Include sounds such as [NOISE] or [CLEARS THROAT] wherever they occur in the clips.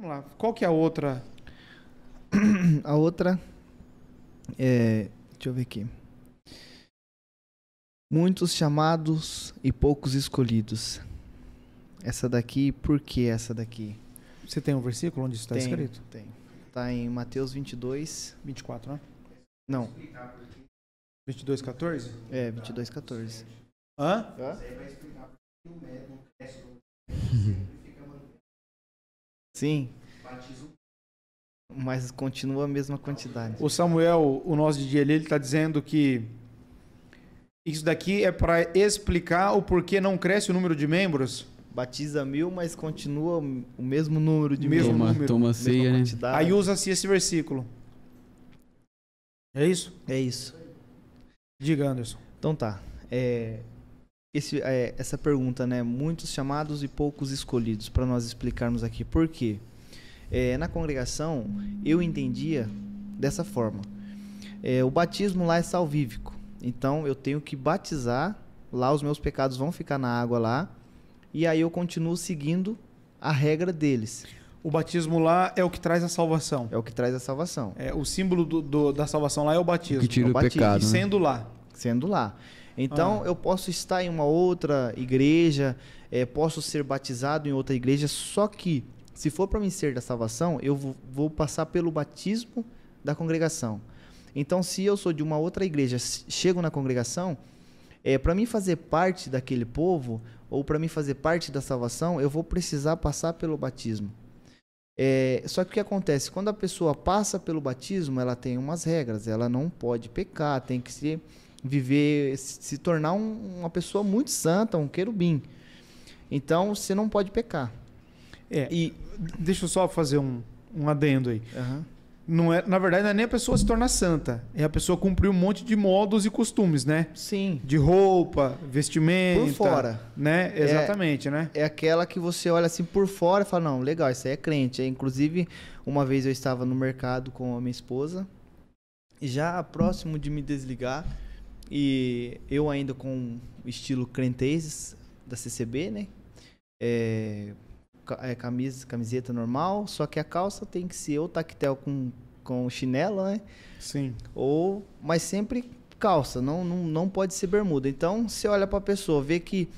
Vamos lá. Qual que é a outra? [CLEARS THROAT] A outra é, deixa eu ver aqui. Muitos chamados e poucos escolhidos. Essa daqui, por que essa daqui? Você tem um versículo onde isso está escrito? Tem. Está em Mateus 22. 24, né? Não. 22, 14? É, 22, 14. Hã? Hã? Você vai explicar porque o médico [LAUGHS] Sim. Mas continua a mesma quantidade. O Samuel, o nosso DJ ele está dizendo que isso daqui é para explicar o porquê não cresce o número de membros. Batiza mil, mas continua o mesmo número de membros. Número, toma ceia, né? Aí usa-se esse versículo. É isso? É isso. Diga, Anderson. Então tá. É, esse, é, essa pergunta, né? Muitos chamados e poucos escolhidos, para nós explicarmos aqui por quê. É, na congregação, eu entendia dessa forma. É, o batismo lá é salvífico. Então, eu tenho que batizar, lá os meus pecados vão ficar na água lá, e aí eu continuo seguindo a regra deles. O batismo lá é o que traz a salvação. É o que traz a salvação. É, o símbolo do, do, da salvação lá é o batismo. O que tira é o, o pecado. Né? Sendo lá. Sendo lá. Então ah. eu posso estar em uma outra igreja, é, posso ser batizado em outra igreja, só que se for para me ser da salvação, eu vou, passar pelo batismo da congregação. Então, se eu sou de uma outra igreja, chego na congregação, é, eh, para mim fazer parte daquele povo, ou para mim fazer parte da salvação, eu vou precisar passar pelo batismo. É, só que o que acontece? Quando a pessoa passa pelo batismo, ela tem umas regras. Ela não pode pecar, tem que ser viver, se tornar um, uma pessoa muito santa, um querubim. Então você não pode pecar. É, e deixa eu só fazer um, um adendo aí. Uhum. Não é, na verdade, não é nem a pessoa se tornar santa. É a pessoa cumprir um monte de modos e costumes, né? Sim. De roupa, vestimenta. Por fora. Né? É, Exatamente, né? É aquela que você olha assim por fora e fala, não, legal, isso aí é crente. É, inclusive, uma vez eu estava no mercado com a minha esposa. Já próximo de me desligar, e eu ainda com o estilo crentezes da CCB, né? É, é, camisa, camiseta normal, só que a calça tem que ser ou tactel com, com chinelo, né? Sim. Ou, mas sempre calça, não, não, não pode ser bermuda. Então, você olha para a pessoa, vê que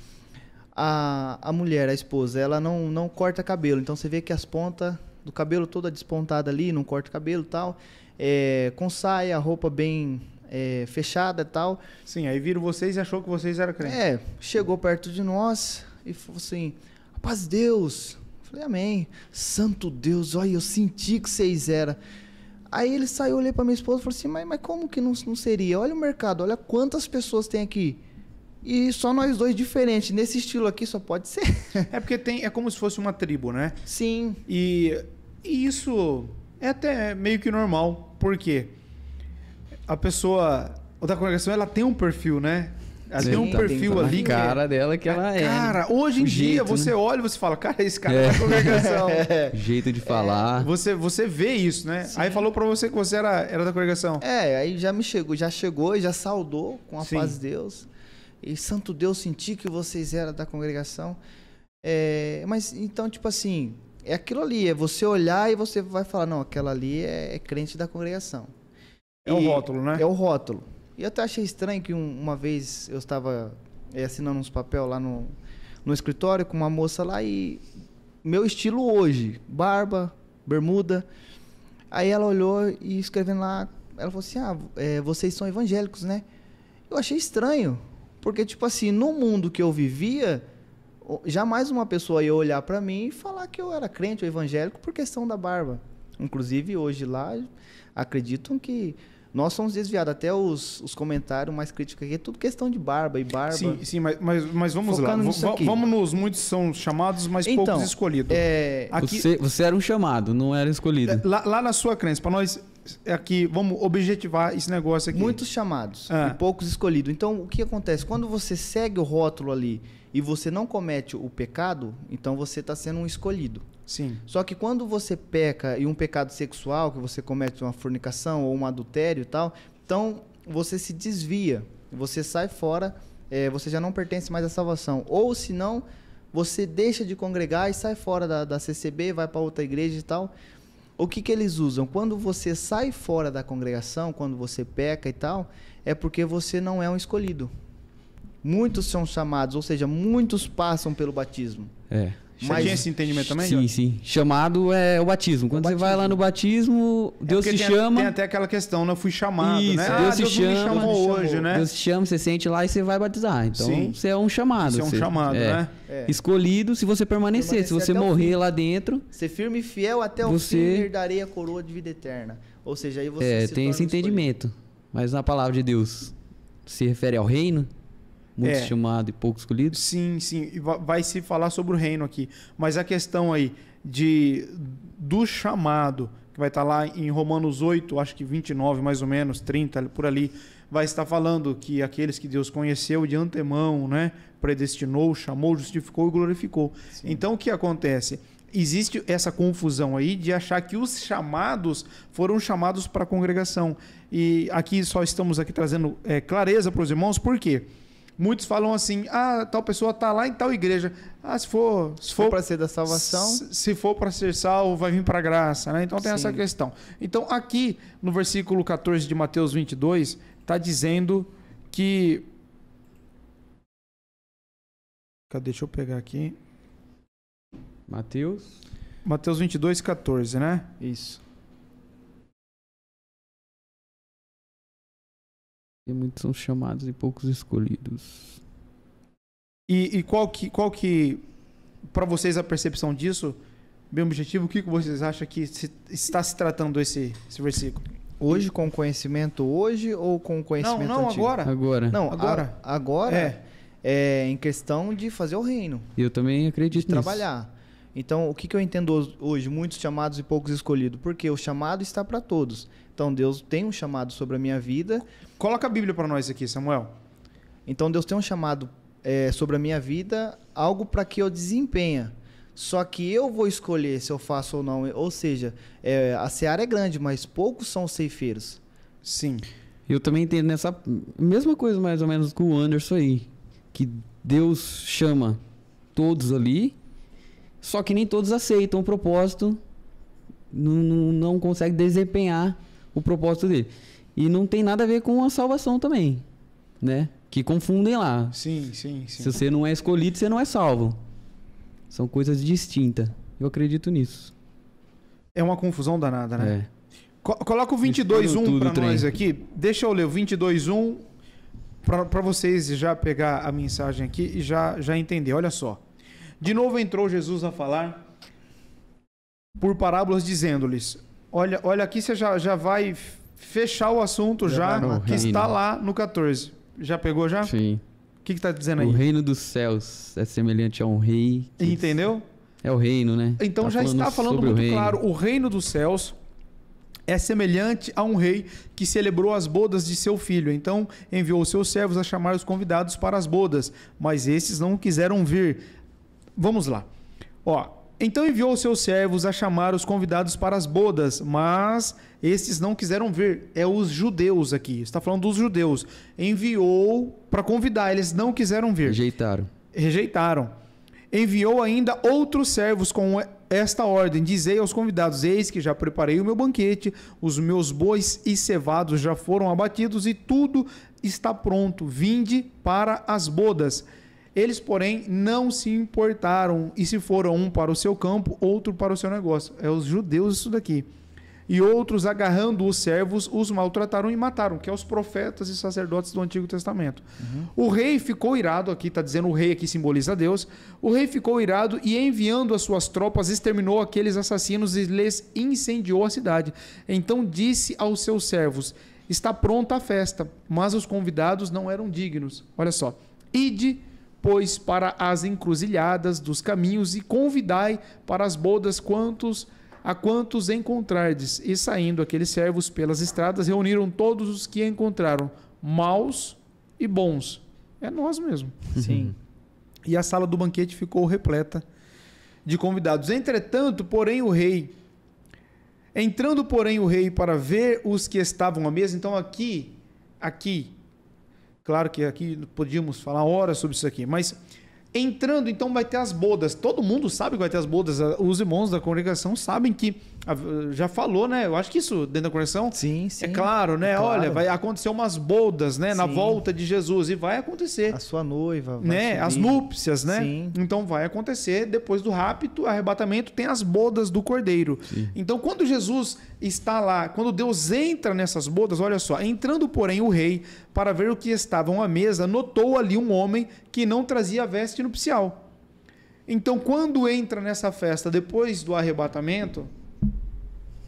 a, a mulher, a esposa, ela não, não corta cabelo. Então, você vê que as pontas do cabelo toda despontada ali, não corta cabelo tal. É, com saia, roupa bem é, fechada e tal. Sim, aí viram vocês e achou que vocês eram crentes. É, chegou perto de nós e falou assim: Rapaz, Deus. Falei, amém. Santo Deus, olha, eu senti que vocês eram. Aí ele saiu, olhei para minha esposa e falou assim: mas, mas como que não, não seria? Olha o mercado, olha quantas pessoas tem aqui e só nós dois diferentes Nesse estilo aqui só pode ser. [LAUGHS] é porque tem, é como se fosse uma tribo, né? Sim. E, e isso é até meio que normal. Por quê? a pessoa da congregação ela tem um perfil, né? Ela Sim, tem um tá, perfil tem ali. cara dela que ela ah, é. Né? Cara, hoje em dia você né? olha e você fala, cara, esse cara é, é da congregação. [LAUGHS] É. jeito de falar. É. Você, você vê isso, né? Sim. Aí falou pra você que você era, era da congregação. É, aí já me chegou, já chegou e já saudou com a Sim. paz de Deus. E santo Deus, senti que vocês eram da congregação. É, mas então, tipo assim, é aquilo ali, é você olhar e você vai falar, não, aquela ali é, é crente da congregação. É o um rótulo, né? É o rótulo. E eu até achei estranho que um, uma vez eu estava eh, assinando uns papel lá no, no escritório com uma moça lá e meu estilo hoje, barba, bermuda. Aí ela olhou e escrevendo lá, ela falou assim: "Ah, é, vocês são evangélicos, né?" Eu achei estranho, porque tipo assim, no mundo que eu vivia, jamais uma pessoa ia olhar para mim e falar que eu era crente ou evangélico por questão da barba. Inclusive hoje lá acreditam que nós somos desviados, até os, os comentários mais críticos aqui, é tudo questão de barba e barba. Sim, sim mas, mas, mas vamos Focando lá. Vamos nos, muitos são chamados, mas então, poucos escolhidos. É... Aqui... Você, você, era um chamado, não era escolhido. É, lá, lá na sua crença, para nós é aqui, vamos objetivar esse negócio aqui. Muitos chamados ah. e poucos escolhidos. Então, o que acontece? Quando você segue o rótulo ali e você não comete o pecado, então você está sendo um escolhido. Sim. Só que quando você peca e um pecado sexual, que você comete uma fornicação ou um adultério e tal, então você se desvia, você sai fora, é, você já não pertence mais à salvação. Ou se não, você deixa de congregar e sai fora da, da CCB, vai para outra igreja e tal. O que, que eles usam? Quando você sai fora da congregação, quando você peca e tal, é porque você não é um escolhido. Muitos são chamados, ou seja, muitos passam pelo batismo. É. Mas esse entendimento também? Sim, sim. Chamado é o batismo. Quando o batismo. você vai lá no batismo, é Deus é te tem, chama. Tem até aquela questão, não né? fui chamado, Isso, né? Deus, ah, Deus te chama, chamou hoje, né? Deus te chama, você sente lá e você vai batizar. Então, sim. você é um chamado. Você é um chamado, é, né? É. Escolhido se você permanecer, permanecer se você morrer lá dentro. Ser firme e fiel até o você... fim, herdarei a coroa de vida eterna. Ou seja, aí você É, se tem esse entendimento. Mas na palavra de Deus se refere ao reino, muito é. estimado e pouco escolhido. Sim, sim. vai se falar sobre o reino aqui. Mas a questão aí de do chamado, que vai estar tá lá em Romanos 8, acho que 29 mais ou menos, 30 por ali, vai estar falando que aqueles que Deus conheceu de antemão, né, predestinou, chamou, justificou e glorificou. Sim. Então o que acontece? Existe essa confusão aí de achar que os chamados foram chamados para a congregação. E aqui só estamos aqui trazendo é, clareza para os irmãos, por quê? Porque Muitos falam assim: ah, tal pessoa está lá em tal igreja. Ah, se for. Se, se for, for para ser da salvação. Se, se for para ser salvo, vai vir para a graça, né? Então tem Sim. essa questão. Então, aqui no versículo 14 de Mateus 22, está dizendo que. Deixa eu pegar aqui. Mateus. Mateus 22, 14, né? Isso. E muitos são chamados e poucos escolhidos. E, e qual que, qual que para vocês a percepção disso? Bem objetivo, o que, vocês acham que se, está se tratando esse, esse versículo? Hoje com conhecimento hoje ou com conhecimento não, não antigo? agora. Agora. Não, agora. A, agora é. é em questão de fazer o reino. Eu também acredito de nisso. trabalhar. Então, o que, que eu entendo hoje? Muitos chamados e poucos escolhidos. Porque o chamado está para todos. Então, Deus tem um chamado sobre a minha vida. Coloca a Bíblia para nós aqui, Samuel. Então, Deus tem um chamado é, sobre a minha vida, algo para que eu desempenha. Só que eu vou escolher se eu faço ou não. Ou seja, é, a seara é grande, mas poucos são os ceifeiros. Sim. Eu também entendo nessa mesma coisa, mais ou menos, com o Anderson aí. Que Deus chama todos ali só que nem todos aceitam o propósito, não, não, não consegue desempenhar o propósito dele. E não tem nada a ver com a salvação também, né? Que confundem lá. Sim, sim, sim. Se você não é escolhido, você não é salvo. São coisas distintas. Eu acredito nisso. É uma confusão danada, né? É. coloca o 22.1 para nós aqui. Deixa eu ler o 22.1 para vocês já pegar a mensagem aqui e já, já entender. Olha só. De novo entrou Jesus a falar por parábolas, dizendo-lhes: Olha, olha aqui, você já, já vai fechar o assunto já, já que reino. está lá no 14. Já pegou já? Sim. O que está dizendo aí? O reino dos céus é semelhante a um rei. Entendeu? É o reino, né? Então tá já falando está falando muito o claro. O reino dos céus é semelhante a um rei que celebrou as bodas de seu filho. Então enviou seus servos a chamar os convidados para as bodas, mas esses não quiseram vir. Vamos lá. Ó, então enviou seus servos a chamar os convidados para as bodas, mas estes não quiseram vir. É os judeus aqui. Está falando dos judeus. Enviou para convidar, eles não quiseram vir. Rejeitaram. Rejeitaram. Enviou ainda outros servos com esta ordem: Dizei aos convidados: Eis que já preparei o meu banquete, os meus bois e cevados já foram abatidos e tudo está pronto. Vinde para as bodas. Eles, porém, não se importaram e se foram um para o seu campo, outro para o seu negócio. É os judeus isso daqui. E outros, agarrando os servos, os maltrataram e mataram, que é os profetas e sacerdotes do Antigo Testamento. Uhum. O rei ficou irado, aqui está dizendo o rei aqui simboliza Deus. O rei ficou irado e, enviando as suas tropas, exterminou aqueles assassinos e lhes incendiou a cidade. Então disse aos seus servos: Está pronta a festa, mas os convidados não eram dignos. Olha só. Ide pois, para as encruzilhadas dos caminhos e convidai para as bodas quantos a quantos encontrardes. E saindo aqueles servos pelas estradas, reuniram todos os que encontraram, maus e bons. É nós mesmo. Sim. [LAUGHS] E a sala do banquete ficou repleta de convidados. Entretanto, porém, o rei. Entrando, porém, o rei para ver os que estavam à mesa. Então, aqui, aqui, Claro que aqui podíamos falar horas sobre isso aqui, mas entrando, então vai ter as bodas. Todo mundo sabe que vai ter as bodas. Os irmãos da congregação sabem que ah, já falou, né? Eu acho que isso dentro da correção. Sim, sim. É claro, né? É claro. Olha, vai acontecer umas boldas, né? Sim. Na volta de Jesus. E vai acontecer. A sua noiva. né? Subir. As núpcias, né? Sim. Então vai acontecer depois do rapto, arrebatamento, tem as bodas do cordeiro. Sim. Então quando Jesus está lá, quando Deus entra nessas bodas, olha só. Entrando, porém, o rei para ver o que estavam à mesa, notou ali um homem que não trazia veste nupcial. Então quando entra nessa festa depois do arrebatamento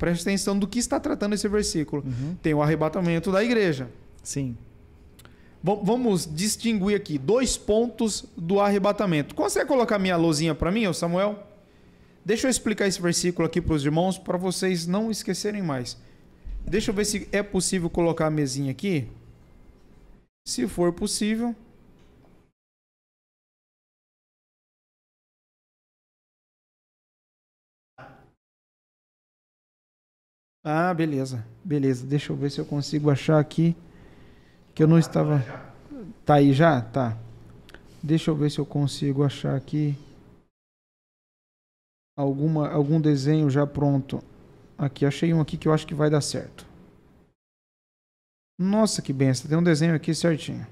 Preste atenção do que está tratando esse versículo. Uhum. Tem o arrebatamento da igreja. Sim. V vamos distinguir aqui dois pontos do arrebatamento. Consegue colocar minha luzinha para mim, Samuel? Deixa eu explicar esse versículo aqui para os irmãos, para vocês não esquecerem mais. Deixa eu ver se é possível colocar a mesinha aqui. Se for possível. Ah, beleza. Beleza. Deixa eu ver se eu consigo achar aqui. Que eu não estava. Tá aí já? Tá. Deixa eu ver se eu consigo achar aqui. Alguma, algum desenho já pronto. Aqui, achei um aqui que eu acho que vai dar certo. Nossa, que benção. Tem um desenho aqui certinho.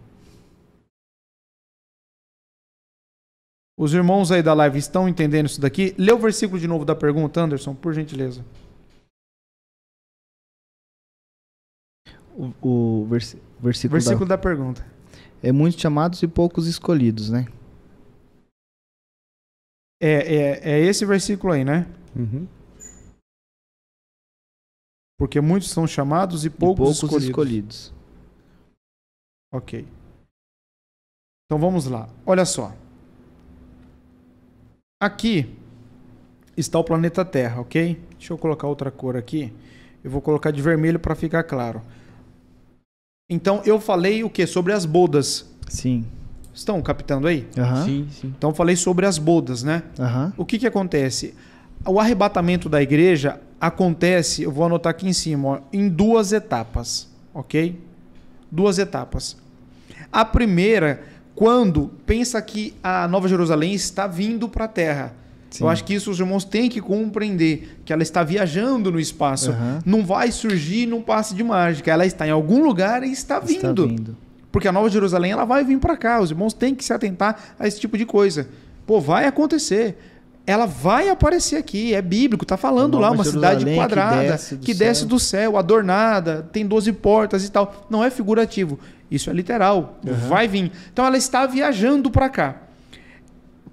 Os irmãos aí da live estão entendendo isso daqui? Lê o versículo de novo da pergunta, Anderson, por gentileza. o, o vers, versículo, versículo da, da pergunta. É muitos chamados e poucos escolhidos, né? É, é, é esse versículo aí, né? Uhum. Porque muitos são chamados e poucos, e poucos escolhidos. escolhidos. Ok. Então vamos lá. Olha só. Aqui está o planeta Terra, ok? Deixa eu colocar outra cor aqui. Eu vou colocar de vermelho para ficar claro. Então eu falei o quê? Sobre as bodas. Sim. Estão captando aí? Uhum. Sim, sim. Então eu falei sobre as bodas, né? Uhum. O que, que acontece? O arrebatamento da igreja acontece, eu vou anotar aqui em cima, ó, em duas etapas, ok? Duas etapas. A primeira, quando pensa que a Nova Jerusalém está vindo para a terra. Sim. Eu acho que isso os irmãos têm que compreender que ela está viajando no espaço. Uhum. Não vai surgir num passe de mágica. Ela está em algum lugar e está, está vindo. Porque a Nova Jerusalém ela vai vir para cá. Os irmãos têm que se atentar a esse tipo de coisa. Pô, vai acontecer. Ela vai aparecer aqui, é bíblico, tá falando lá, uma Jerusalém cidade quadrada, que, desce do, que desce do, céu, adornada, tem 12 portas e tal. Não é figurativo, isso é literal, uhum. vai vir. Então ela está viajando para cá.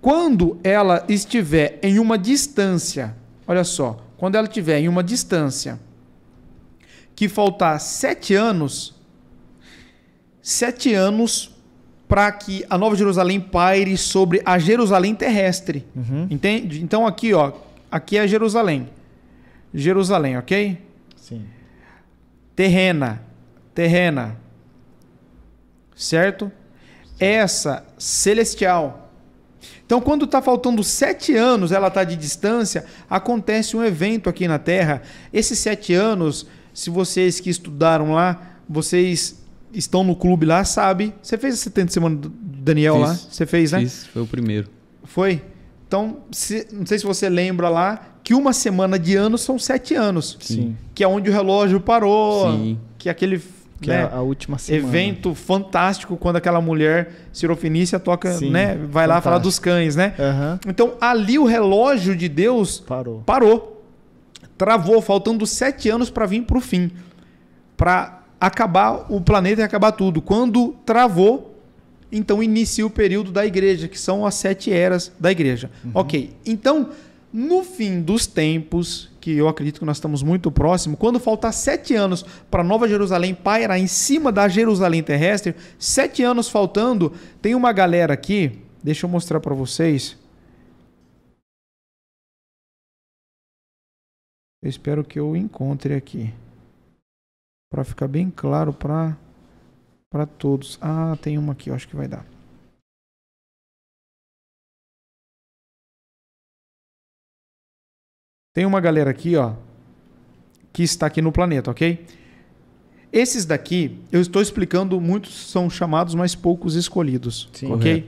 Quando ela estiver em uma distância, olha só, quando ela estiver em uma distância que faltar sete anos, sete anos para que a Nova Jerusalém paire sobre a Jerusalém terrestre. Uhum. Entende? Então aqui, ó, aqui é Jerusalém. Jerusalém, ok? Sim. Terrena, terrena, certo? Sim. Essa celestial então, quando está faltando sete anos, ela está de distância, acontece um evento aqui na Terra. Esses sete anos, se vocês que estudaram lá, vocês estão no clube lá, sabe? Você fez a 70 semana do Daniel Fiz. lá? Você fez, né? foi o primeiro. Foi? Então, se, não sei se você lembra lá que uma semana de anos são sete anos. Sim. Que é onde o relógio parou, Sim. que aquele que é né? é a última semana. Evento fantástico quando aquela mulher sirofinícia toca, Sim, né? Vai fantástico. lá falar dos cães, né? Uhum. Então ali o relógio de Deus parou. parou. Travou, faltando sete anos para vir para o fim. Para acabar o planeta e acabar tudo. Quando travou, então inicia o período da igreja, que são as sete eras da igreja. Uhum. Ok. Então no fim dos tempos, que eu acredito que nós estamos muito próximo, quando faltar sete anos para Nova Jerusalém pairar em cima da Jerusalém terrestre, sete anos faltando, tem uma galera aqui, deixa eu mostrar para vocês. Eu espero que eu encontre aqui. Para ficar bem claro para todos. Ah, tem uma aqui, eu acho que vai dar. Tem uma galera aqui, ó, que está aqui no planeta, ok? Esses daqui, eu estou explicando, muitos são chamados, mas poucos escolhidos, Sim, ok?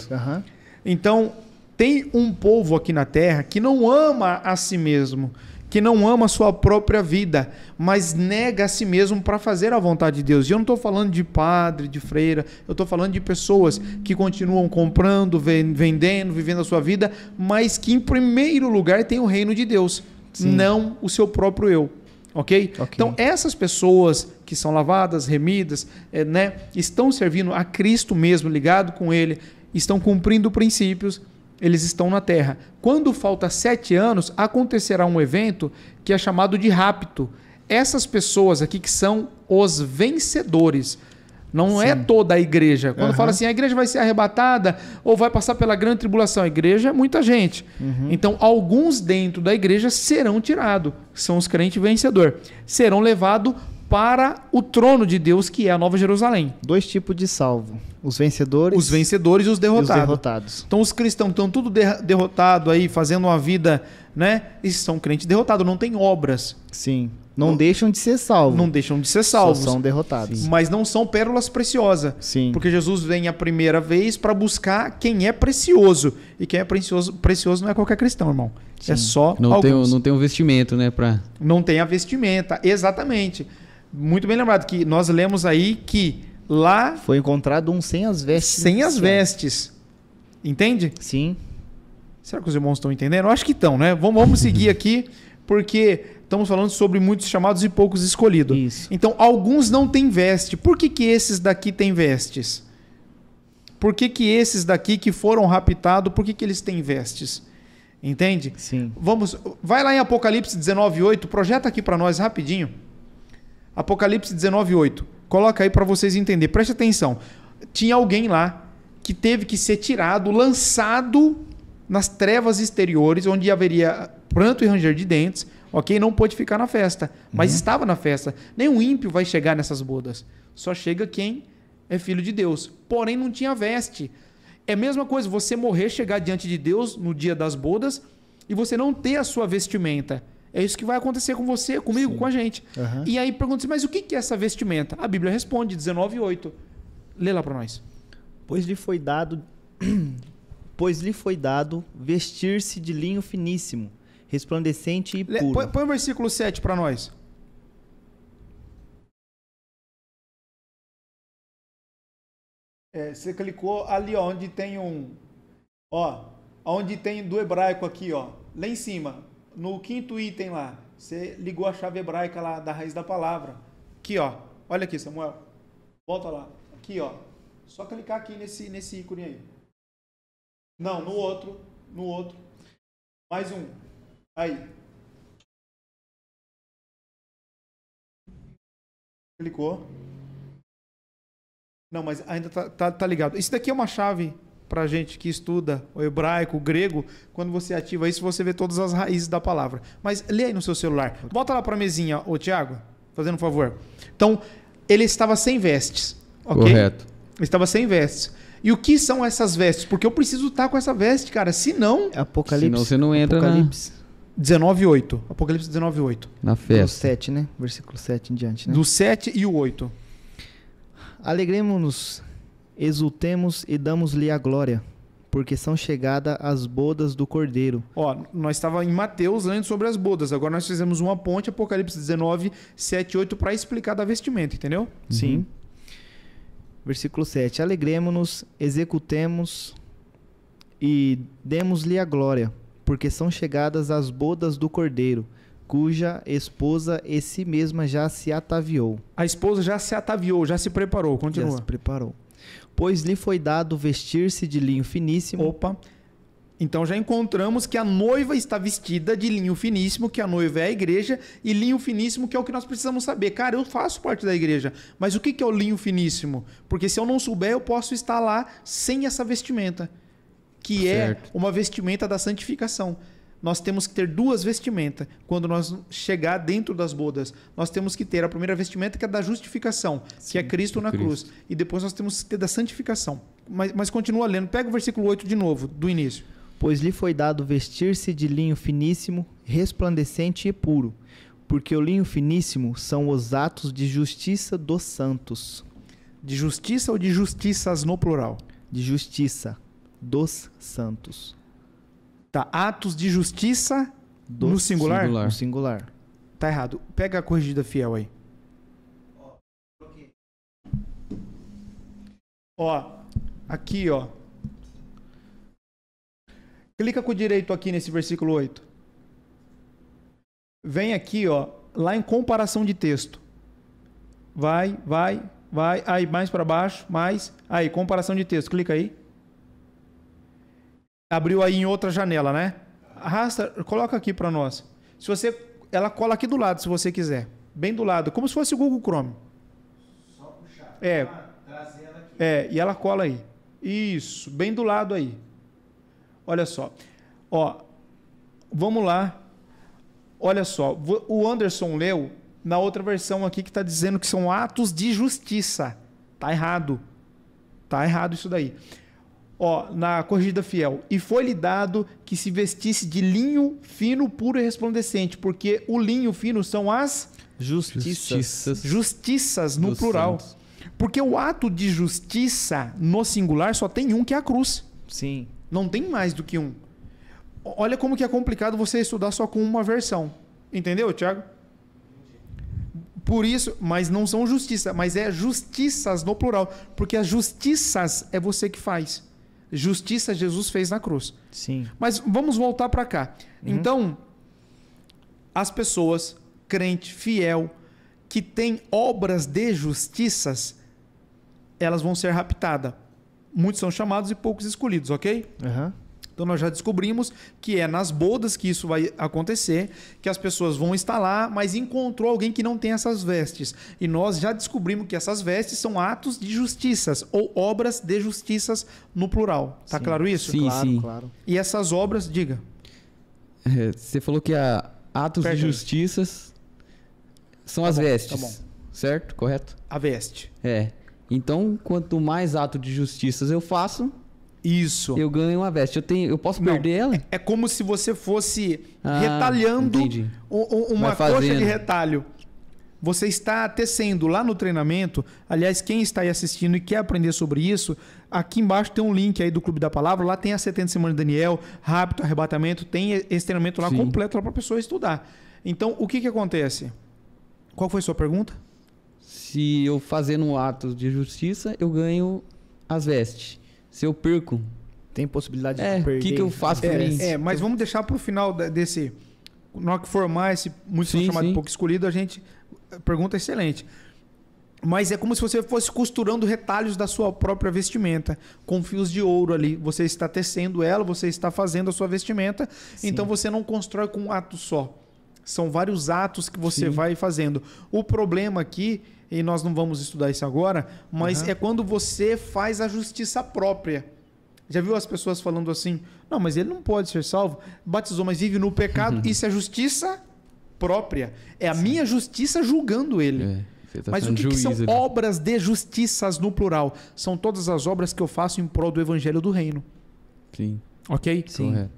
Então, tem um povo aqui na Terra que não ama a si mesmo, que não ama a sua própria vida, mas nega a si mesmo para fazer a vontade de Deus. E eu não estou falando de padre, de freira, eu estou falando de pessoas que continuam comprando, vendendo, vivendo a sua vida, mas que em primeiro lugar tem o reino de Deus. Sim. não o seu próprio eu. Okay? ok? Então, essas pessoas que são lavadas, remidas, é, né, estão servindo a Cristo mesmo, ligado com Ele, estão cumprindo princípios, eles estão na terra. Quando falta sete anos, acontecerá um evento que é chamado de rapto. Essas pessoas aqui que são os vencedores, não é Sim. é toda a igreja. Quando uhum. fala assim, a igreja vai ser arrebatada ou vai passar pela grande tribulação, a igreja é muita gente. Uhum. Então, alguns dentro da igreja serão tirados, são os crentes vencedor, serão levados para o trono de Deus, que é a Nova Jerusalém. Dois tipos de salvo. Os vencedores. Os vencedores e os derrotados. E os derrotados. Então os cristãos estão tudo derrotado aí, fazendo uma vida, né? E são crentes derrotados, não tem obras. Sim. Não, não, deixam de ser salvos. Não deixam de ser salvos. Só são derrotados. Sim. Mas não são pérolas preciosas. Sim. Porque Jesus vem a primeira vez para buscar quem é precioso. E quem é precioso, precioso não é qualquer cristão, irmão. Sim. É só não Tem, não tem um vestimento, né? Pra... Não tem a vestimenta, exatamente. Muito bem lembrado que nós lemos aí que Lá. Foi encontrado um sem as vestes. Sem as vestes. Entende? Sim. Será que os irmãos estão entendendo? Eu acho que estão, né? Vamos, vamos seguir [LAUGHS] aqui, porque estamos falando sobre muitos chamados e poucos escolhidos. Isso. Então, alguns não têm veste. Por que, que esses daqui têm vestes? Por que, que esses daqui que foram raptados, por que, que eles têm vestes? Entende? Sim. Vamos, vai lá em Apocalipse 19:8, projeta aqui para nós rapidinho. Apocalipse 19:8. Coloca aí para vocês entenderem. Preste atenção. Tinha alguém lá que teve que ser tirado, lançado nas trevas exteriores, onde haveria pranto e ranger de dentes, ok? Não pôde ficar na festa, mas uhum. estava na festa. Nenhum ímpio vai chegar nessas bodas. Só chega quem é filho de Deus. Porém, não tinha veste. É a mesma coisa você morrer, chegar diante de Deus no dia das bodas e você não ter a sua vestimenta. É isso que vai acontecer com você, comigo, Sim. com a gente. Uhum. E aí pergunta assim, mas o que é essa vestimenta? A Bíblia responde, 19,8. Lê lá para nós. Pois lhe foi dado. [CLEARS THROAT] pois lhe foi dado vestir-se de linho finíssimo, resplandecente e puro. Põe, põe o versículo 7 para nós. É, você clicou ali ó, onde tem um. Ó, onde tem do hebraico aqui, ó. Lá em cima no quinto item lá, você ligou a chave hebraica lá da raiz da palavra. Aqui, ó. Olha aqui, Samuel. Volta lá. Aqui, ó. Só clicar aqui nesse, nesse ícone aí. Não, no outro. No outro. Mais um. Aí. Clicou. Não, mas ainda tá, tá, tá ligado. Isso daqui é uma chave para gente que estuda o hebraico, o grego, quando você ativa isso, você vê todas as raízes da palavra. Mas lê aí no seu celular. Bota lá para a mesinha, ô Tiago, fazendo um favor. Então, ele estava sem vestes, Correto. Ele estava sem vestes. E o que são essas vestes? Porque eu preciso estar com essa veste, cara. Se não... É Apocalipse. Senão você não entra Apocalipse. na... 19.8. Apocalipse 19.8. Na festa. Do 7, né? Versículo 7 em diante, né? Do 7 e o 8. Alegremos-nos exultemos e damos-lhe a glória, porque são chegadas as bodas do Cordeiro. Ó, nós estava em Mateus antes sobre as bodas, agora nós fizemos uma ponte, Apocalipse 19, 7 8, para explicar da vestimenta, entendeu? Uhum. Sim. Versículo 7. Alegremos-nos, executemos e demos-lhe a glória, porque são chegadas as bodas do Cordeiro cuja esposa e si mesma já se ataviou. A esposa já se ataviou, já se preparou. Continua. Já se preparou pois lhe foi dado vestir-se de linho finíssimo. Opa. Então já encontramos que a noiva está vestida de linho finíssimo, que a noiva é a igreja, e linho finíssimo que é o que nós precisamos saber. Cara, eu faço parte da igreja, mas o que é o linho finíssimo? Porque se eu não souber, eu posso estar lá sem essa vestimenta, que é certo. é uma vestimenta da santificação nós temos que ter duas vestimentas quando nós chegar dentro das bodas. Nós temos que ter a primeira vestimenta que é da justificação, Sim, que é Cristo na Cristo. cruz. E depois nós temos que ter da santificação. Mas, mas continua lendo. Pega o versículo 8 de novo, do início. Pois lhe foi dado vestir-se de linho finíssimo, resplandecente e puro, porque o linho finíssimo são os atos de justiça dos santos. De justiça ou de justiças no plural? De justiça dos santos. Tá, atos de justiça do no singular? singular? No singular. Tá errado. Pega a corrigida fiel aí. Ó, aqui, ó. Clica com o direito aqui nesse versículo 8. Vem aqui, ó, lá em comparação de texto. Vai, vai, vai, aí mais para baixo, mais, aí comparação de texto, clica aí. Abriu aí em outra janela, né? Arrasta, coloca aqui para nós. Se você, ela cola aqui do lado, se você quiser, bem do lado, como se fosse o Google Chrome. Só puxar. É. Ah, trazer ela aqui. É, e ela cola aí. Isso, bem do lado aí. Olha só. Ó, vamos lá. Olha só, o Anderson leu na outra versão aqui que está dizendo que são atos de justiça. Tá errado. Tá errado isso daí ó, na corrigida fiel, e foi-lhe dado que se vestisse de linho fino, puro e resplandecente, porque o linho fino são as justiças, justiças, no plural. Santos. Porque o ato de justiça no singular só tem um, que é a cruz. Sim. Não tem mais do que um. Olha como que é complicado você estudar só com uma versão. Entendeu, Tiago? Por isso, mas não são justiça, mas é justiças no plural, porque as justiças é você que faz justiça Jesus fez na cruz. Sim. Mas vamos voltar para cá. Uhum. Então, as pessoas crente, fiel, que tem obras de justiças, elas vão ser raptadas. Muitos são chamados e poucos escolhidos, ok? Uhum. Então nós já descobrimos que é nas bodas que isso vai acontecer, que as pessoas vão estar lá, mas encontrou alguém que não tem essas vestes. E nós já descobrimos que essas vestes são atos de justiças ou obras de justiças no plural. Tá sim. claro isso? Sim, claro, sim. claro. E essas obras, diga. É, você falou que a atos Perdão. de justiças são tá as bom, tá vestes. Tá bom. Certo? Correto? A veste. É. Então, quanto mais ato de justiças eu faço, isso. Eu ganho uma veste. Eu tenho, eu posso Não, perder ela? É, é, como se você fosse ah, retalhando uma coxa de retalho. Você está tecendo lá no treinamento. Aliás, quem está aí assistindo e quer aprender sobre isso, aqui embaixo tem um link aí do Clube da Palavra. Lá tem a 70 semanas de Daniel, rápido arrebatamento. Tem esse treinamento lá Sim. completo para a pessoa estudar. Então, o que, que acontece? Qual foi a sua pergunta? Se eu fazendo um ato de justiça, eu ganho as vestes. Se eu perco. Tem possibilidade é, de perder. O que, que eu faço então. é, isso? É, mas vamos deixar para o final desse. Na hora que formar esse músico sim, chamado sim. pouco escolhido, a gente. Eh, pergunta excelente. Mas é como se você fosse costurando retalhos da sua própria vestimenta, com fios de ouro ali. Você está tecendo ela, você está fazendo a sua vestimenta, sim. então você não constrói com um ato só. São vários atos que você vai fazendo. O problema aqui e nós não vamos estudar isso agora, mas uhum. é quando você faz a justiça própria. Já viu as pessoas falando assim: não, mas ele não pode ser salvo, batizou, mas vive no pecado. Uhum. [LAUGHS] Isso é justiça própria. É a Sim. minha justiça julgando ele. É, tá mas o que, que são né? obras de justiças no plural? São todas as obras que eu faço em prol do evangelho do reino. Sim. Ok? Sim.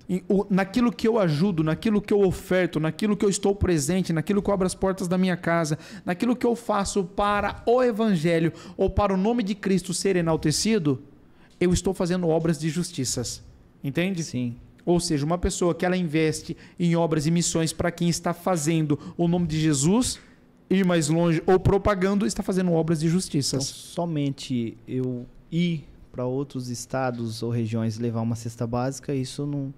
naquilo que eu ajudo, naquilo que eu oferto, naquilo que eu estou presente, naquilo que eu abro as portas da minha casa, naquilo que eu faço para o Evangelho ou para o nome de Cristo ser enaltecido, eu estou fazendo obras de justiças. Entende? Sim. Ou seja, uma pessoa que ela investe em obras e missões para quem está fazendo o nome de Jesus ir mais longe ou propagando, está fazendo obras de justiças. Então, somente eu ir para outros estados ou regiões levar uma cesta básica, isso não.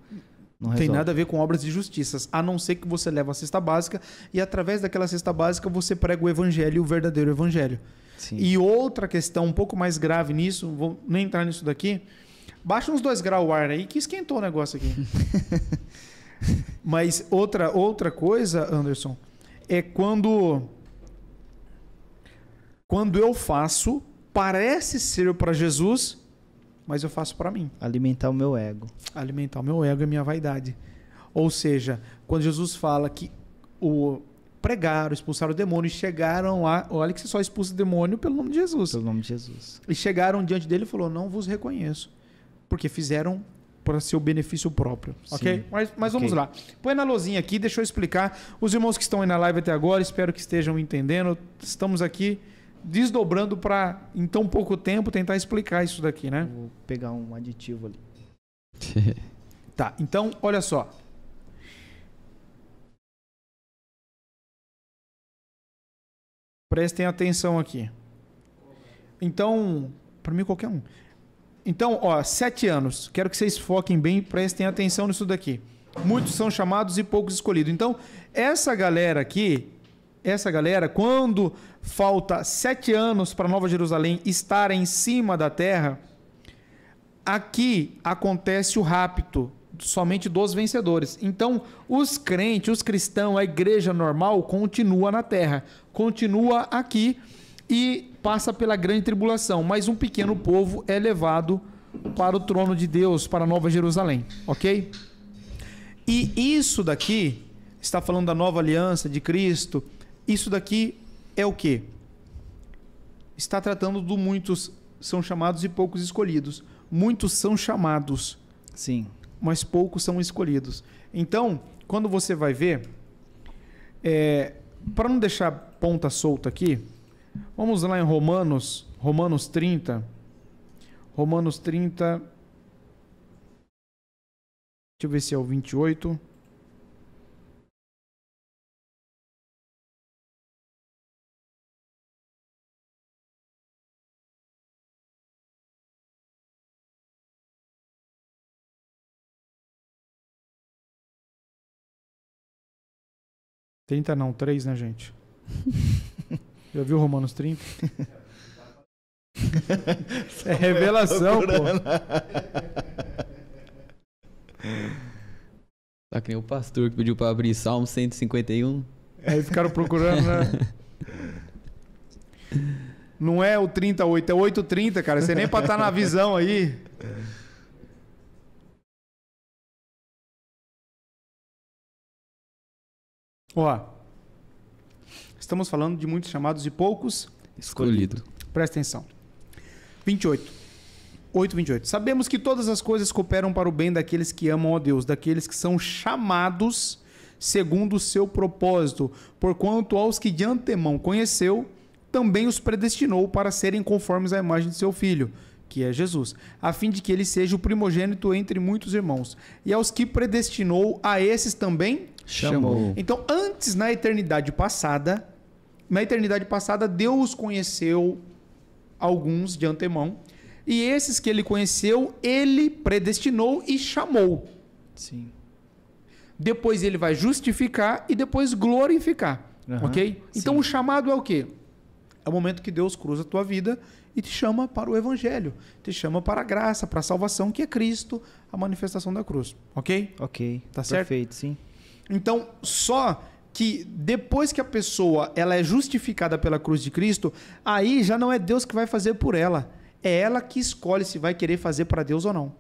Não tem nada a ver com obras de justiças, a não ser que você leva a cesta básica e através daquela cesta básica você prega o evangelho, o verdadeiro evangelho. Sim. E outra questão um pouco mais grave nisso, vou nem entrar nisso daqui. Baixa uns dois graus o ar aí que esquentou o negócio aqui. [LAUGHS] Mas outra outra coisa, Anderson, é quando quando eu faço parece ser para Jesus, mas eu faço para mim. Alimentar o meu ego. Alimentar o meu ego e a minha vaidade. Ou seja, quando Jesus fala que o pregaram, expulsaram o demônio e chegaram lá, olha que você só expulsa o demônio pelo nome de Jesus. Pelo nome de Jesus. E chegaram diante dele e falou: "Não vos reconheço", porque fizeram para seu benefício próprio. Sim. Ok? Mas, mas vamos okay. lá. Põe na lozinha aqui, deixa eu explicar. Os irmãos que estão aí na live até agora, espero que estejam entendendo. Estamos aqui desdobrando para, em tão pouco tempo, tentar explicar isso daqui, né? Vou pegar um aditivo ali. [LAUGHS] tá, então, olha só. Prestem atenção aqui. Então, para mim qualquer um. Então, ó, sete anos. Quero que vocês foquem bem, prestem atenção nisso daqui. Muitos são chamados e poucos escolhidos. Então, essa galera aqui, essa galera, quando falta sete anos para Nova Jerusalém estar em cima da terra, aqui acontece o rapto somente dos vencedores. Então, os crentes, os cristãos, a igreja normal continua na terra, continua aqui e passa pela grande tribulação, mas um pequeno povo é levado para o trono de Deus, para Nova Jerusalém, OK? E isso daqui está falando da nova aliança de Cristo. Isso daqui é o que? Está tratando do muitos são chamados e poucos escolhidos. Muitos são chamados. Sim. Mas poucos são escolhidos. Então, quando você vai ver, é, para não deixar ponta solta aqui, vamos lá em Romanos, Romanos 30. Romanos 30. Deixa eu ver se é o 28. 30 não, 3, né, gente? [LAUGHS] Já viu Romanos 30? é revelação, pô. [LAUGHS] Tá que nem o pastor que pediu pra abrir Salmo 151. Aí é, ficaram procurando, né? [LAUGHS] Não é o 38, é o 830, cara. Você nem pra estar tá na visão aí. É. Ó, estamos falando de muitos chamados e poucos escolhido. escolhido. Presta atenção. 28. 28. Sabemos que todas as coisas cooperam para o bem daqueles que amam a Deus, daqueles que são chamados segundo o seu propósito, porquanto aos que de antemão conheceu, também os predestinou para serem conformes à imagem de seu filho, que é Jesus, a fim de que ele seja o primogênito entre muitos irmãos. E aos que predestinou, a esses também chamou. Então, antes na eternidade passada, na eternidade passada Deus conheceu alguns de antemão, e esses que ele conheceu, ele predestinou e chamou. Sim. Depois ele vai justificar e depois glorificar. Uhum, OK? Então sim. o chamado é o quê? É o momento que Deus cruza a tua vida e te chama para o evangelho, te chama para a graça, para a salvação que é Cristo, a manifestação da cruz. OK? OK. Tá certo? Perfeito, sim. Então, só que depois que a pessoa ela é justificada pela cruz de Cristo, aí já não é Deus que vai fazer por ela. É ela que escolhe se vai querer fazer para Deus ou não.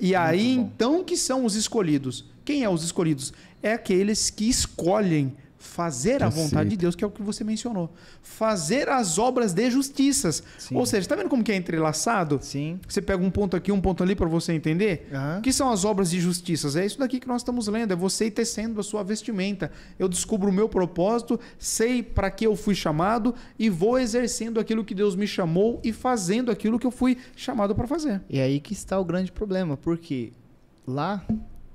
E aí então que são os escolhidos. Quem é os escolhidos? É aqueles que escolhem fazer a vontade de Deus, que é o que você mencionou. Fazer as obras de justiças. Sim. Ou seja, está vendo como que é entrelaçado? Sim. Você pega um ponto aqui, um ponto ali para você entender? Uhum. O que são as obras de justiças? É isso daqui que nós estamos lendo, é você tecendo a sua vestimenta. Eu descubro o meu propósito, sei para que eu fui chamado e vou exercendo aquilo que Deus me chamou e fazendo aquilo que eu fui chamado para fazer. E é aí que está o grande problema, porque lá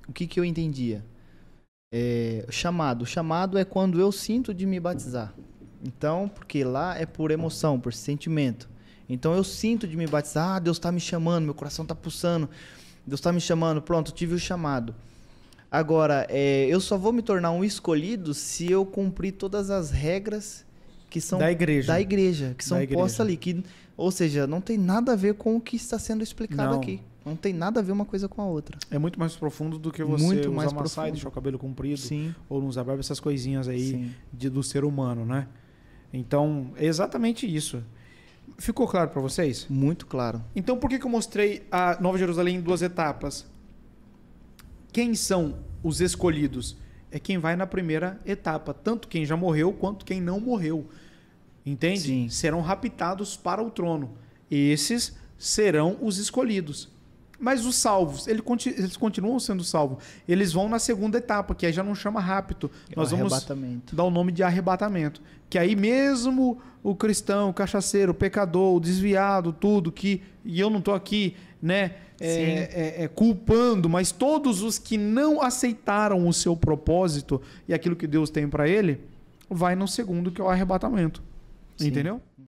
o que, que eu entendia? É, chamado. Chamado é quando eu sinto de me batizar. Então, porque lá é por emoção, por sentimento. Então eu sinto de me batizar, ah, Deus está me chamando, meu coração está pulsando, Deus está me chamando, pronto, tive o chamado. Agora, é, eu só vou me tornar um escolhido se eu cumprir todas as regras que são da igreja, da igreja que são postas ali, que ou seja, não tem nada a ver com o que está sendo explicado não. aqui. Não tem nada a ver uma coisa com a outra. É muito mais profundo do que você muito usar uma saia, deixar o cabelo comprido. Sim. Ou não usar barba, essas coisinhas aí de, do ser humano, né? Então, é exatamente isso. Ficou claro para vocês? Muito claro. Então, por que, que eu mostrei a Nova Jerusalém em duas etapas? Quem são os escolhidos? É quem vai na primeira etapa, tanto quem já morreu quanto quem não morreu. Entende? Sim. Serão raptados para o trono. Esses serão os escolhidos. Mas os salvos, eles continuam sendo salvos. Eles vão na segunda etapa, que aí já não chama rápido. É Nós vamos dar o nome de arrebatamento. Que aí mesmo o cristão, o cachaceiro, o pecador, o desviado, tudo, que. E eu não estou aqui, né? É, é, é, culpando, mas todos os que não aceitaram o seu propósito e aquilo que Deus tem para ele, vai no segundo, que é o arrebatamento. Sim. Entendeu?